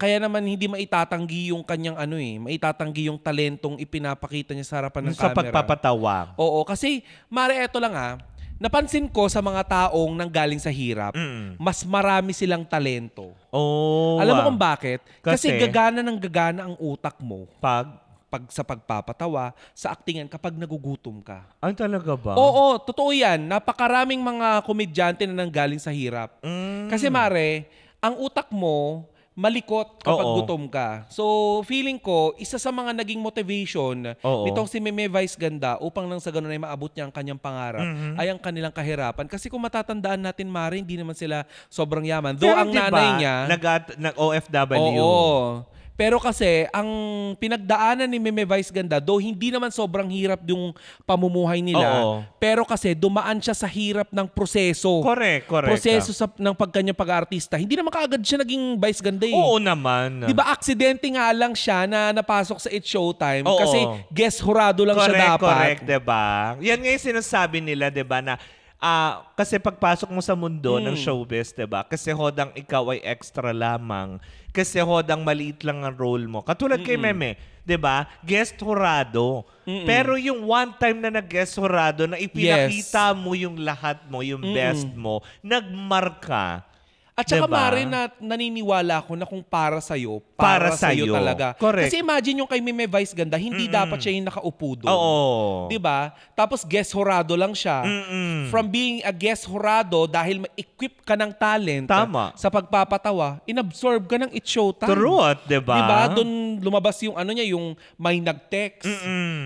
kaya naman hindi maitatanggi yung kanyang ano eh, maitatanggi yung talentong ipinapakita niya sa harapan ng sa camera. Sa pagpapatawa. Oo, kasi Mare, eto lang ha. Ah. napansin ko sa mga taong nanggaling sa hirap, mm. mas marami silang talento. Oh. Alam mo kung bakit? Kasi, kasi gagana ng gagana ang utak mo. Pag pag sa pagpapatawa, sa aktingan kapag nagugutom ka. Ay, talaga ba? Oo, totoo yan. Napakaraming mga komedyante na nanggaling sa hirap. Mm. Kasi mare, ang utak mo malikot kapag Oo. gutom ka. So, feeling ko, isa sa mga naging motivation Oo. nitong si Meme Vice Ganda upang nang sa ganun ay maabot niya ang kanyang pangarap Mhm. ay ang kanilang kahirapan. Kasi kung matatandaan natin, Mare, hindi naman sila sobrang yaman. Though ang diba, nanay niya... Nag-OFW. Oo. Pero kasi, ang pinagdaanan ni Meme Vice Ganda, do hindi naman sobrang hirap yung pamumuhay nila, Oo. pero kasi dumaan siya sa hirap ng proseso. Correct, correct. Proseso sa, ng pagkanyang pag-artista. Hindi naman kaagad siya naging Vice Ganda eh. Oo naman. Di ba, aksidente nga lang siya na napasok sa It Showtime Oo. kasi guest hurado lang correct, siya dapat. Correct, correct, ba? Yan nga yung sinasabi nila, di ba, na Ah, uh, kasi pagpasok mo sa mundo hmm. ng mm. showbiz, 'di ba? Kasi hodang ikaw ay extra lamang. Kasi hodang maliit lang ang role mo. Katulad Mm-mm. kay Meme, 'di ba? Guest horado. Pero yung one time na nag-guest horado na ipinakita yes. mo yung lahat mo, yung Mm-mm. best mo, nagmarka. At saka diba? Mare, na, naniniwala ako na kung para sa'yo, para, para sa iyo talaga. Correct. Kasi imagine yung kay Meme Vice ganda, hindi Mm-mm. dapat siya yung nakaupo doon. Oo. 'Di ba? Tapos guest horado lang siya. Mm-mm. From being a guest horado dahil ma-equip ka ng talent Tama. sa pagpapatawa, inabsorb ka ng it showtime. Truth, ah, 'di ba? Doon lumabas yung ano niya, yung may nag-text.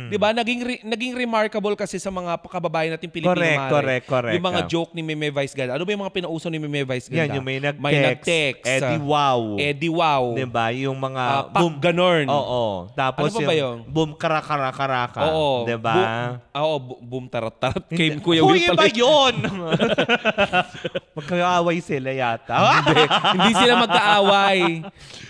'Di ba? Naging re- naging remarkable kasi sa mga kababayan natin Pilipino. Correct, mare. correct, correct. Yung mga ah. joke ni Meme Vice ganda. Ano ba yung mga pinauso ni Meme Vice ganda? Yan, yung may nag-text. May nag-text. Eddie Wow. Eddie Wow. 'Di ba? yung mga uh, pak, boom ganorn. Oo. Oh, Tapos ano yung, ba yung boom karakarakaraka, oo, 'di ba? Ah, oo, bo- boom tarat-tarat came Kuya Will. Kuya ba 'yon? Magkaaway sila yata. hindi, hindi sila magkaaway.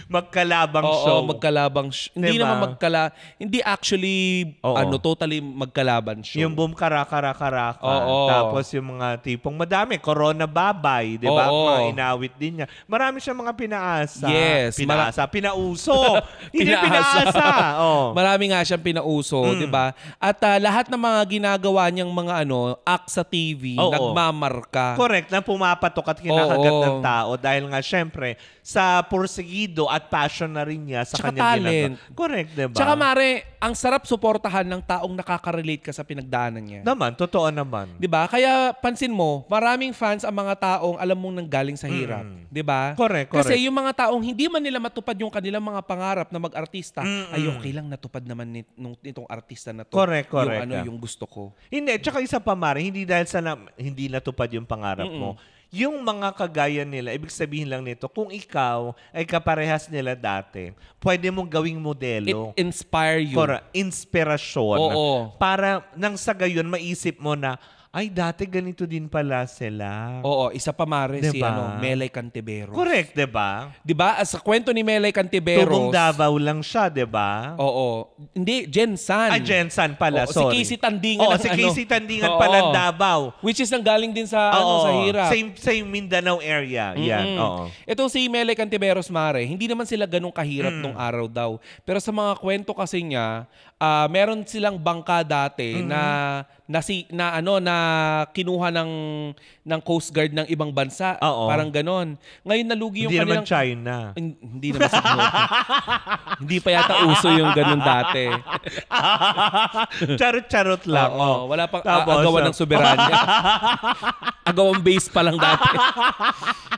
Magkalabang oo, show. Oo, magkalabang show. Diba? Hindi naman magkala hindi actually oo. ano totally magkalaban show. Yung boom karakarakaraka. Oo. Tapos yung mga tipong madami, Corona Babay, 'di ba? Mga inawit din niya. Marami siyang mga pinaasa. Yes, pinaasa. Mara- pinauso. hindi pinaasa. pinaasa. Oh. Marami nga siyang pinauso, mm. 'di ba? At uh, lahat ng mga ginagawa niyang mga ano, act sa TV, oh, nagmamarka. Correct, na pumapatok at kinakagat oh, ng tao dahil nga syempre, sa porsigido at passion na rin niya sa Tsaka kanyang talent. ginagawa. Correct, ba? Tsaka mare, ang sarap suportahan ng taong nakaka-relate ka sa pinagdaanan niya. Naman, totoo naman. 'Di ba? Kaya pansin mo, maraming fans ang mga taong alam mong nanggaling sa hirap, Mm. 'di ba? Correct, correct. Kasi yung mga taong hindi man nila matupad yung kanilang mga pangarap na mag-artista, Mm-mm. ay okay lang natupad naman nit- nung itong artista na to. Correct, correct, Yung ano yung gusto ko. Hindi, tsaka isa pa mare, hindi dahil sa na, hindi natupad yung pangarap mo yung mga kagaya nila, ibig sabihin lang nito, kung ikaw ay kaparehas nila dati, pwede mong gawing modelo. It inspire you. For inspiration. Oo. Para nang sa gayon, maisip mo na, ay dati ganito din pala sila. Oo, isa pa mare diba? si ano, Melay Cantiveros. Correct, 'di ba? 'Di ba? Sa kwento ni Melay Cantiveros. Tubong Davao lang siya, 'di ba? Oo. Hindi Jensan. Ah, Jensan pala, oo, sorry. Si Casey Tandingan. Oo, si ano. Casey ano, Tandingan oo, pala Davao. Which is galing din sa ano, oo, ano, sa Hira. Same same Mindanao area. Mm-hmm. Yan, oo. Ito si Melay Cantiveros mare, hindi naman sila ganun kahirap mm. nung araw daw. Pero sa mga kwento kasi niya, uh, meron silang bangka dati mm-hmm. na na, si, na ano na kinuha ng ng Coast Guard ng ibang bansa, Oo. parang ganon. Ngayon nalugi yung hindi kanilang naman China. Hindi, hindi naman siguro. hindi pa yata uso yung ganon dati. Charot-charot lang. Oo, oh. wala pang Tapos, agawan ng oh. soberanya. agawan base pa lang dati.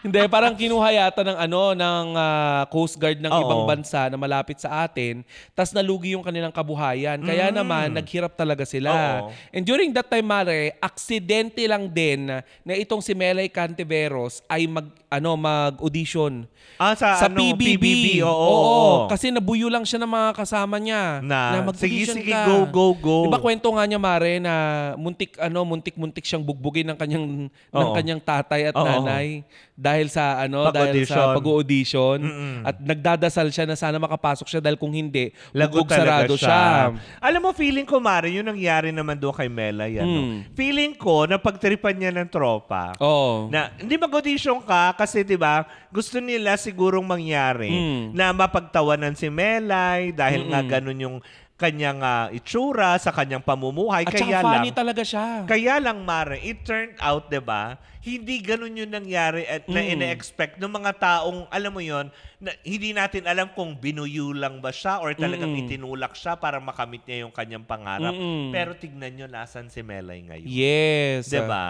hindi, parang kinuha yata ng ano ng uh, Coast Guard ng Oo. ibang bansa na malapit sa atin, tas nalugi yung kanilang kabuhayan bayan. Kaya mm. naman, naghirap talaga sila. Oo. And during that time, Mare, aksidente lang din na itong si Melay Cantiveros ay mag, ano, mag-audition. Ah, sa, sa ano, PBB. PBB. Oo, oo, oo. Kasi nabuyo lang siya ng mga kasama niya. Na, na sige, sige, ka. go, go, go. Diba kwento nga niya, Mare, na muntik, ano, muntik-muntik siyang bugbugin ng kanyang, oo. ng kanyang tatay at oo. nanay dahil sa ano dahil sa pag-audition at nagdadasal siya na sana makapasok siya dahil kung hindi Lagot sarado siya. siya. Alam mo, feeling ko, Mari, yung nangyari naman doon kay Mela, yan. Mm. No? Hmm. Feeling ko, na pagtripan niya ng tropa. Oo. Oh. Na, hindi mag-audition ka kasi, di ba, gusto nila sigurong mangyari mm. na mapagtawanan si Melay dahil Mm-mm. nga ganun yung kanyang uh, itsura, sa kanyang pamumuhay. At kaya funny lang, talaga siya. Kaya lang, Mare, it turned out, di ba, hindi ganun yung nangyari at na mm. ina-expect ng mga taong, alam mo yon na hindi natin alam kung binuyo lang ba siya or talagang mm. itinulak siya para makamit niya yung kanyang pangarap. Mm. Pero tignan nyo, nasan si Melay ngayon. Yes. ba? Diba?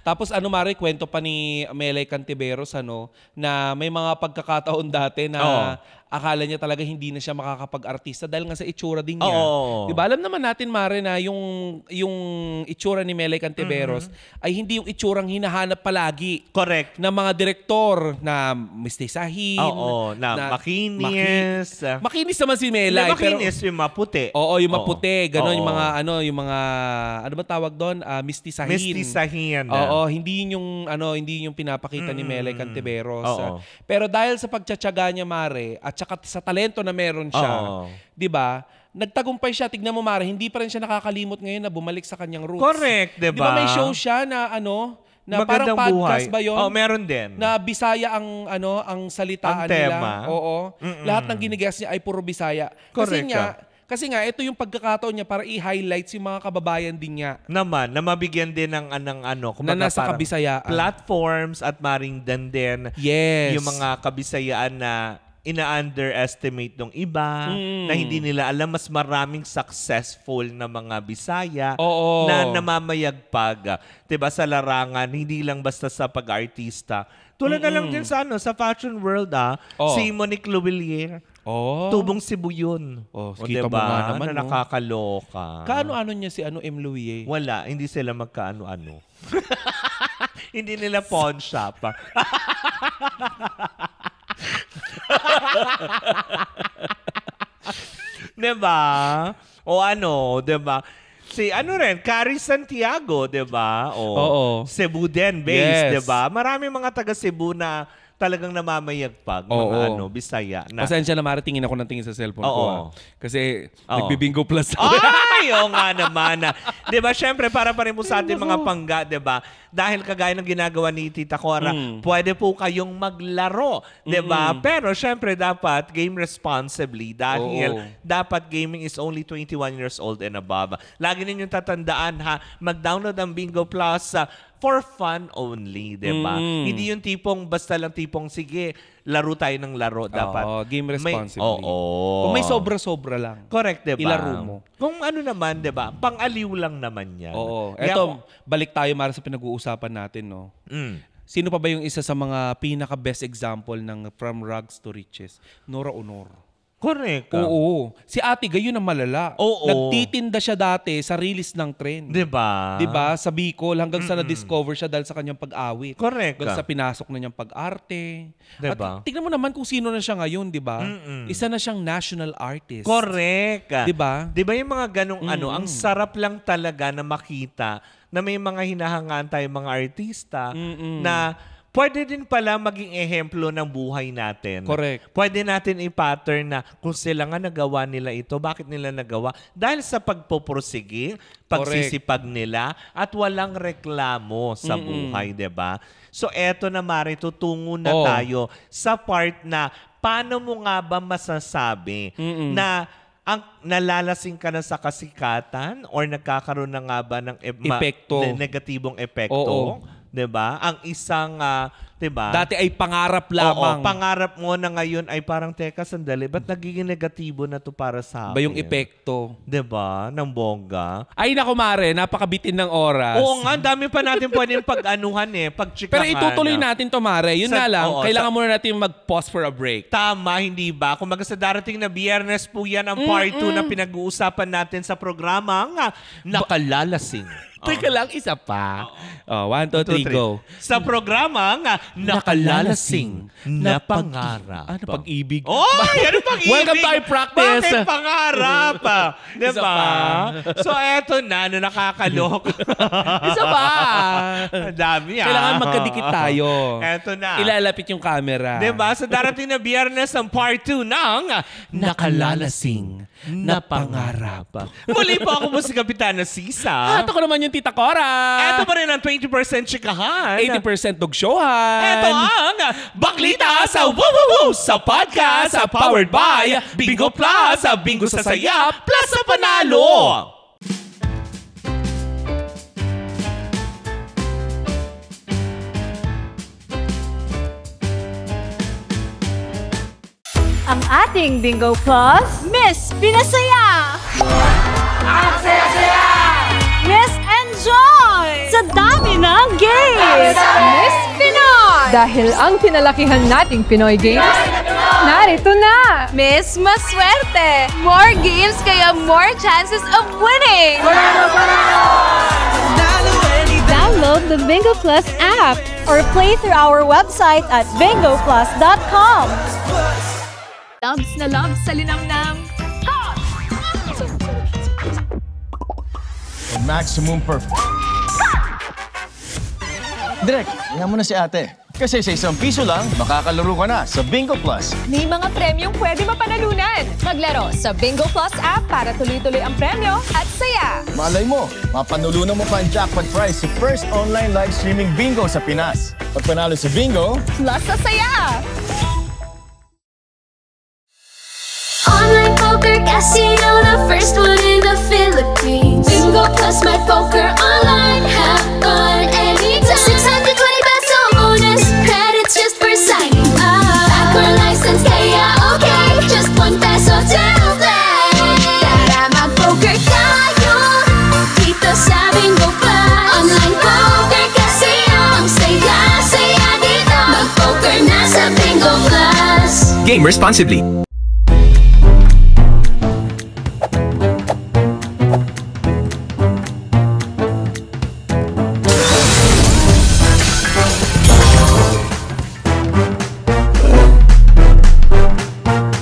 Tapos ano, Mari, kwento pa ni Melay Cantiveros, ano, na may mga pagkakataon dati na oh akala niya talaga hindi na siya makakapag-artista dahil nga sa itsura din niya. Oh. 'Di ba? Alam naman natin Mare na yung yung itsura ni Melay Cantiveros mm-hmm. ay hindi yung itsurang hinahanap palagi. Correct. Ng mga direktor na Mr. Sahin, oh, oh. na, na makinis. Maki- makinis naman si Melay. Na makinis pero, yung maputi. Oo, yung maputi. Oh. Ganon, oh. yung mga ano, yung mga ano ba tawag doon? Uh, ah, Misty Sahin. Misty Sahin. Oo, oh, hindi yung ano, hindi yung pinapakita mm-hmm. ni Melay mm. Cantiveros. Oh. Uh, pero dahil sa pagtsatsaga niya Mare at at saka sa talento na meron siya, oh. 'di ba? Nagtagumpay siya, tignan mo Mara, hindi pa rin siya nakakalimot ngayon na bumalik sa kanyang roots. Correct, 'di ba? 'Di may show siya na ano, na Magandang parang podcast buhay. ba 'yon? Oh, meron din. Na Bisaya ang ano, ang salitaan ang tema. nila. Oo. Mm-mm. Lahat ng ginigas niya ay puro Bisaya. Correct. Kasi niya, kasi nga ito yung pagkakataon niya para i-highlight si mga kababayan din niya. Naman, na mabigyan din ng anang ano, kumbaga na nasa kabisayaan. Platforms at maringdan din yes. yung mga kabisayaan na ina-underestimate ng iba, mm. na hindi nila alam mas maraming successful na mga Bisaya Oo. na namamayagpag. 'Di ba sa larangan, hindi lang basta sa pag-artista. Tulad Mm-mm. na lang din sa ano, sa fashion world ah, oh. si Monique Luvillier. Oh. Tubong Cebu yun. Oh, kita diba? mo nga naman. Na nakakaloka. Kaano-ano niya si ano, M. Louie? Wala. Hindi sila magkaano-ano. hindi nila pawn shop. Ah. 'Diba? O ano, 'di ba? Si ano rin, Carrie Santiago, 'di ba? O Oo. Cebu din based, yes. 'di ba? Marami mga taga Cebu na talagang namamayagpag oh, mga oh. ano, Bisaya. Na, Pasensya na maratingin ako ng tingin sa cellphone oh, ko. Oh. Kasi oh. nagbibingo plus ako. Ay, oo nga naman. Na. Ah. di ba, syempre, para pa rin mo sa ating mga pangga, di ba? Dahil kagaya ng ginagawa ni Tita Cora, mm. pwede po kayong maglaro. Di ba? mm Pero syempre, dapat game responsibly dahil oh. dapat gaming is only 21 years old and above. Lagi ninyong tatandaan ha, mag-download ang Bingo Plus uh, for fun only, di ba? Mm. Hindi yung tipong, basta lang tipong, sige, laro tayo ng laro. Dapat. Oo, game responsibly. May, oo. Oh, Kung may sobra-sobra lang. Correct, di ba? Ilaro mo. Kung ano naman, di ba? Pang-aliw lang naman yan. Oo. Eto, balik tayo mara sa pinag-uusapan natin, no? Mm. Sino pa ba yung isa sa mga pinaka-best example ng from rags to riches? Nora Honor. Correct. Oo. Si ate, gayon ang malala. Oo. Nagtitinda siya dati sa release ng trend. Di ba? Di ba? Sa Bicol, hanggang sa na-discover siya dahil sa kanyang pag-awit. Correct. Hanggang sa pinasok na niyang pag-arte. Di ba? At diba? tignan mo naman kung sino na siya ngayon, di ba? Isa na siyang national artist. Correct. Di ba? Di ba yung mga ganong ano, ang sarap lang talaga na makita na may mga hinahangaan tayong mga artista Mm-mm. na pwede din pala maging ehemplo ng buhay natin. Correct. Pwede natin i-pattern na kung sila nga nagawa nila ito, bakit nila nagawa? Dahil sa pagpoprosige, pagsisipag Correct. nila, at walang reklamo sa Mm-mm. buhay, ba? Diba? So eto na Mari, tutungo na oh. tayo sa part na paano mo nga ba masasabi Mm-mm. na ang nalalasing ka na sa kasikatan or nagkakaroon na nga ba ng e- epekto. negatibong epekto? Oo. 'di ba? Ang isang uh, 'Diba? Dati ay pangarap lamang. Oo, pangarap mo na ngayon ay parang teka sandali, ba't nagiging negatibo na 'to para sa akin? Ba yung epekto, 'di ba? Ng bongga. Ay nako mare, napakabitin ng oras. Oo nga, dami pa natin pwedeng pag-anuhan eh, pag Pero itutuloy natin 'to mare. Yun sa, na lang, oo, kailangan sa, muna natin mag-pause for a break. Tama, hindi ba? Kung sa darating na Biyernes po 'yan ang part 2 na pinag-uusapan natin sa programa nga nakalalasing. Teka lang, isa pa. Oh, one, two, three, go. Sa programa nga, nakalalasing na pangarap. Ano pag-ibig? Oy! Ano pag-ibig? Welcome to our practice. Bakit pangarap? Ah? Di ba? So eto na, na ano, nakakalok. Isa ba? Ang dami ah. Kailangan magkadikit tayo. Eto na. Ilalapit yung camera. Di ba? So darating na biyernes ang part 2 ng Nakalalasing na, pangarap. Muli po ako mo si Kapitana Sisa. At ako naman yung Tita Cora. Ito pa rin ang 20% chikahan. 80% dogshohan. Ito ang Baklita sa Woo sa podcast powered by Bingo Plus sa Bingo sa Saya Plus sa Panalo. ang ating Bingo Plus, Miss Pinasaya! Ang saya-saya! Miss Enjoy! Sa dami ng games! Miss Pinoy! Dahil ang pinalakihan nating Pinoy Games, Pinoy na narito na! Miss Maswerte! More games kaya more chances of winning! Download the Bingo Plus app or play through our website at bingoplus.com. Loves na loves sa linamnam. Maximum perfect. Direk, iyan mo na si ate. Kasi sa isang piso lang, makakalaro ka na sa Bingo Plus. May mga premyong pwede mapanalunan. Maglaro sa Bingo Plus app para tuloy-tuloy ang premyo at saya. Malay mo, mapanulunan mo pa ang jackpot prize sa first online live streaming bingo sa Pinas. Pag panalo sa bingo... Plus sa saya! Casino, the first one in the Philippines Bingo plus my poker online Have fun anytime 620 peso bonus Credits just for signing up Backer license yeah, okay Just one peso to play Tara mag-poker tayo Dito sa Bingo Plus Online poker casino Ang saya-saya dito Mag-poker na sa Bingo Plus Game responsibly